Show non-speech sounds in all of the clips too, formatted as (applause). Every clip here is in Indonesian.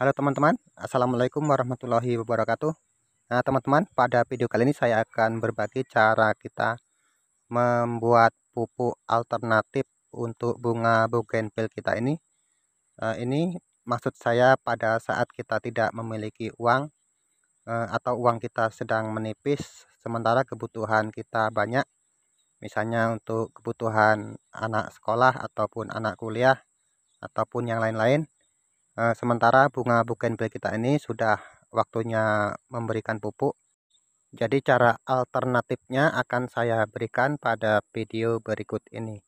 Halo teman-teman, Assalamualaikum warahmatullahi wabarakatuh Nah teman-teman, pada video kali ini saya akan berbagi cara kita membuat pupuk alternatif untuk bunga bougainville kita ini nah, Ini maksud saya pada saat kita tidak memiliki uang eh, atau uang kita sedang menipis Sementara kebutuhan kita banyak Misalnya untuk kebutuhan anak sekolah ataupun anak kuliah ataupun yang lain-lain Eh, sementara bunga bougainvillea kita ini sudah waktunya memberikan pupuk jadi cara alternatifnya akan saya berikan pada video berikut ini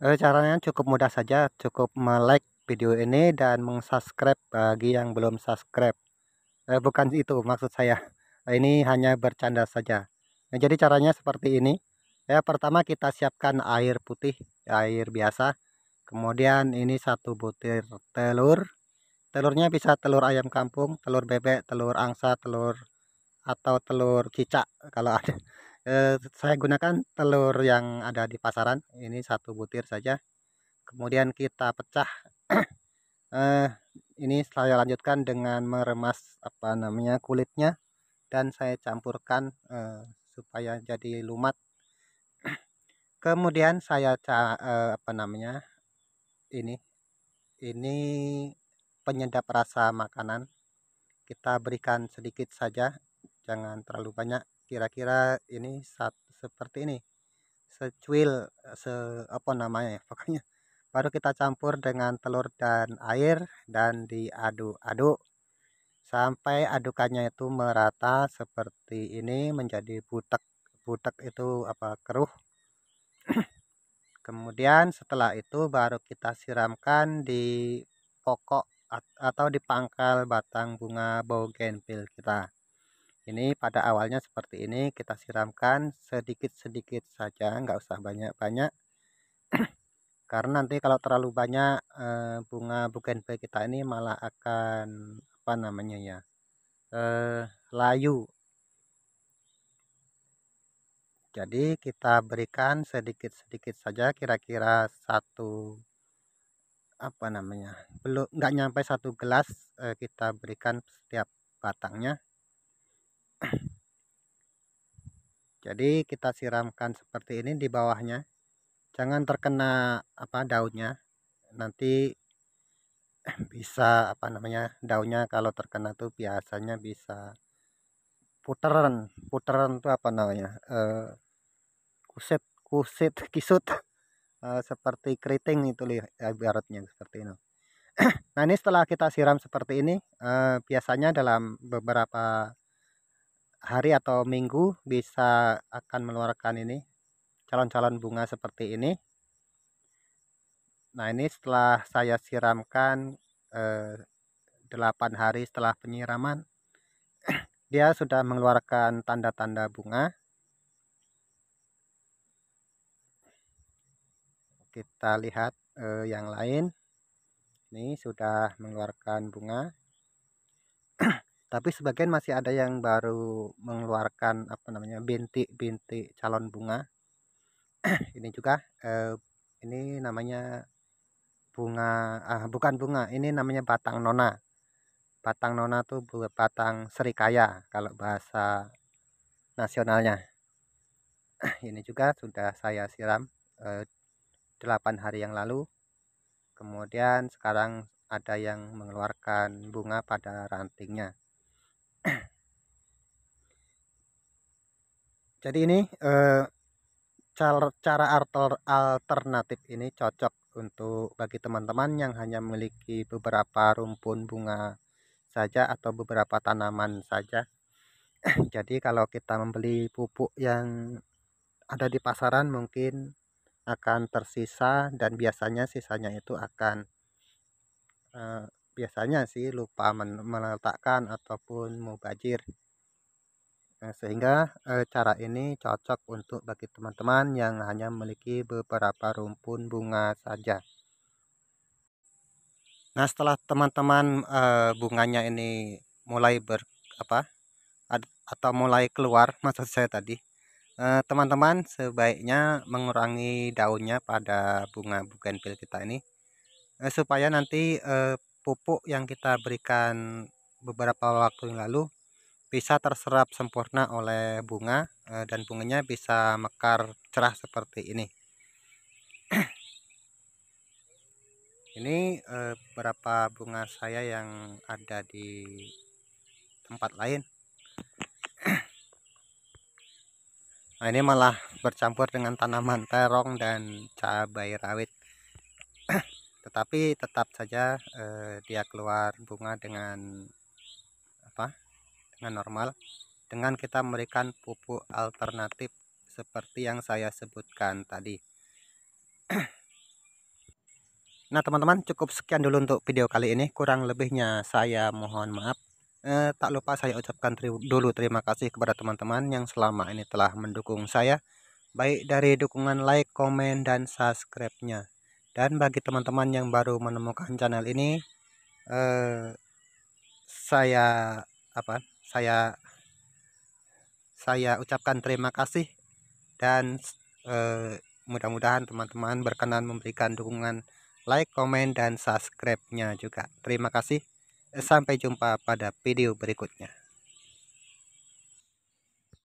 eh, caranya cukup mudah saja cukup like video ini dan mengsubscribe bagi yang belum subscribe eh, bukan itu maksud saya ini hanya bercanda saja jadi caranya seperti ini ya pertama kita siapkan air putih air biasa kemudian ini satu butir telur telurnya bisa telur ayam kampung telur bebek telur angsa telur atau telur cicak kalau (laughs) ada e, saya gunakan telur yang ada di pasaran ini satu butir saja kemudian kita pecah e, (clears throat) ini saya lanjutkan dengan meremas apa namanya kulitnya dan saya campurkan e, supaya jadi lumat (clears throat) kemudian saya ca, apa namanya ini ini penyedap rasa makanan kita berikan sedikit saja jangan terlalu banyak kira-kira ini saat, seperti ini secuil se apa namanya ya pokoknya baru kita campur dengan telur dan air dan diaduk-aduk sampai adukannya itu merata seperti ini menjadi butek butek itu apa keruh kemudian setelah itu baru kita siramkan di pokok atau di pangkal batang bunga bougainville kita ini pada awalnya seperti ini kita siramkan sedikit-sedikit saja nggak usah banyak-banyak (clears throat) karena nanti kalau terlalu banyak eh, bunga bougainville kita ini malah akan apa namanya ya eh, layu jadi kita berikan sedikit-sedikit saja kira-kira satu apa namanya belum nggak nyampe satu gelas eh, kita berikan setiap batangnya jadi kita siramkan seperti ini di bawahnya jangan terkena apa daunnya nanti bisa apa namanya daunnya kalau terkena tuh biasanya bisa puteran puteran tuh apa namanya eh, kuset kuset kisut uh, seperti keriting itu lihat ibaratnya seperti ini (clears throat) nah ini setelah kita siram seperti ini uh, biasanya dalam beberapa hari atau minggu bisa akan mengeluarkan ini calon-calon bunga seperti ini nah ini setelah saya siramkan eh, 8 hari setelah penyiraman (clears throat) dia sudah mengeluarkan tanda-tanda bunga kita lihat eh, yang lain ini sudah mengeluarkan bunga (clears throat) tapi sebagian masih ada yang baru mengeluarkan apa namanya bintik-bintik calon bunga (clears throat) ini juga eh, ini namanya bunga ah bukan bunga ini namanya batang nona batang nona tuh batang serikaya kalau bahasa nasionalnya (clears throat) ini juga sudah saya siram eh, 8 hari yang lalu kemudian sekarang ada yang mengeluarkan bunga pada rantingnya (clears throat) jadi ini eh, cara alternatif ini cocok untuk bagi teman-teman yang hanya memiliki beberapa rumpun bunga saja atau beberapa tanaman saja (clears throat) jadi kalau kita membeli pupuk yang ada di pasaran mungkin akan tersisa dan biasanya sisanya itu akan uh, biasanya sih lupa meletakkan ataupun mubajir nah, sehingga uh, cara ini cocok untuk bagi teman-teman yang hanya memiliki beberapa rumpun bunga saja nah setelah teman-teman uh, bunganya ini mulai ber apa atau mulai keluar (laughs) maksud saya tadi Eh, teman-teman sebaiknya mengurangi daunnya pada bunga bougainville kita ini eh, supaya nanti eh, pupuk yang kita berikan beberapa waktu yang lalu bisa terserap sempurna oleh bunga dan bunganya bisa mekar cerah seperti ini (clears throat) ini beberapa bunga saya yang ada di tempat lain nah ini malah bercampur dengan tanaman terong dan cabai rawit (clears throat) tetapi tetap saja eh, dia keluar bunga dengan apa dengan normal dengan kita memberikan pupuk alternatif seperti yang saya sebutkan tadi (clears throat) nah teman-teman cukup sekian dulu untuk video kali ini kurang lebihnya saya mohon maaf eh, tak lupa saya ucapkan teri dulu terima kasih kepada teman-teman yang selama ini telah mendukung saya baik dari dukungan like, komen, dan subscribe-nya. Dan bagi teman-teman yang baru menemukan channel ini, eh, saya apa? Saya saya ucapkan terima kasih dan eh, mudah-mudahan teman-teman berkenan memberikan dukungan like, komen, dan subscribe-nya juga. Terima kasih. Sampai jumpa pada video berikutnya.